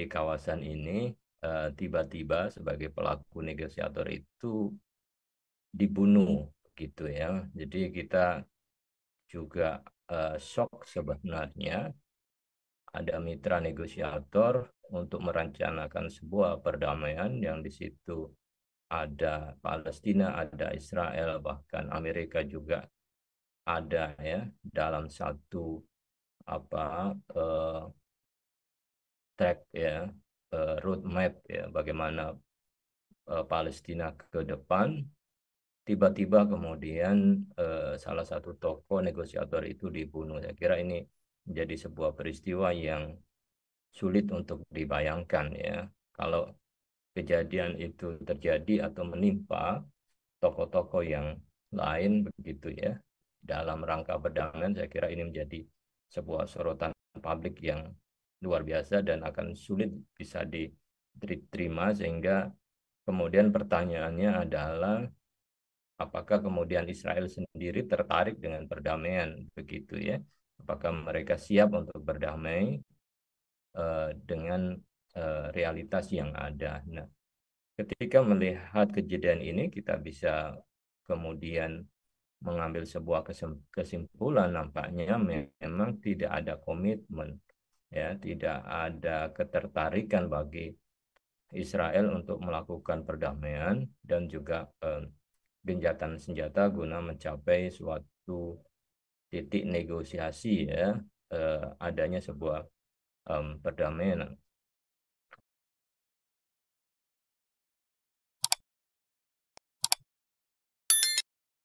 di kawasan ini eh, tiba-tiba uh, sebagai pelaku negosiator itu dibunuh gitu ya. Jadi kita juga uh, shock sebenarnya ada mitra negosiator untuk merencanakan sebuah perdamaian yang di situ ada Palestina, ada Israel, bahkan Amerika juga ada ya dalam satu apa uh, track ya uh, roadmap ya bagaimana uh, Palestina ke depan tiba-tiba kemudian uh, salah satu tokoh negosiator itu dibunuh saya kira ini menjadi sebuah peristiwa yang sulit untuk dibayangkan ya kalau kejadian itu terjadi atau menimpa tokoh-tokoh yang lain begitu ya dalam rangka perdamaian saya kira ini menjadi sebuah sorotan publik yang luar biasa dan akan sulit bisa diterima sehingga kemudian pertanyaannya adalah apakah kemudian Israel sendiri tertarik dengan perdamaian begitu ya apakah mereka siap untuk berdamai uh, dengan uh, realitas yang ada nah ketika melihat kejadian ini kita bisa kemudian mengambil sebuah kesimpulan nampaknya memang tidak ada komitmen ya tidak ada ketertarikan bagi Israel untuk melakukan perdamaian dan juga eh, genjatan senjata guna mencapai suatu titik negosiasi ya eh, adanya sebuah eh, perdamaian